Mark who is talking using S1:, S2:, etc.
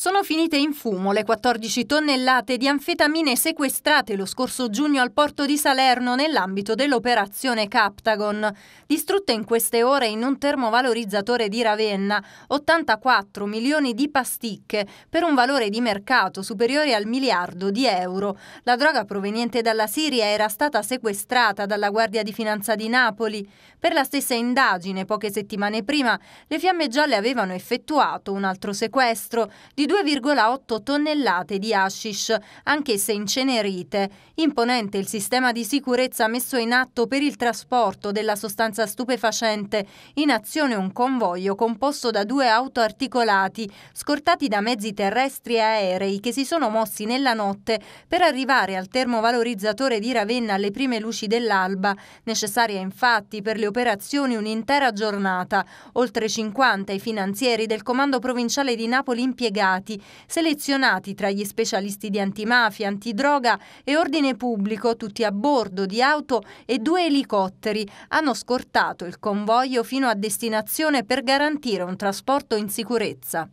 S1: Sono finite in fumo le 14 tonnellate di anfetamine sequestrate lo scorso giugno al porto di Salerno nell'ambito dell'operazione Captagon. Distrutte in queste ore in un termovalorizzatore di Ravenna 84 milioni di pasticche per un valore di mercato superiore al miliardo di euro. La droga proveniente dalla Siria era stata sequestrata dalla Guardia di Finanza di Napoli. Per la stessa indagine, poche settimane prima, le Fiamme Gialle avevano effettuato un altro sequestro di 22,8 tonnellate di hashish, anch'esse incenerite. Imponente il sistema di sicurezza messo in atto per il trasporto della sostanza stupefacente. In azione un convoglio composto da due auto articolati, scortati da mezzi terrestri e aerei che si sono mossi nella notte per arrivare al termovalorizzatore di Ravenna alle prime luci dell'alba, necessaria infatti per le operazioni un'intera giornata. Oltre 50 i finanzieri del Comando Provinciale di Napoli impiegati indagati, selezionati tra gli specialisti di antimafia, antidroga e ordine pubblico, tutti a bordo di auto e due elicotteri, hanno scortato il convoglio fino a destinazione per garantire un trasporto in sicurezza.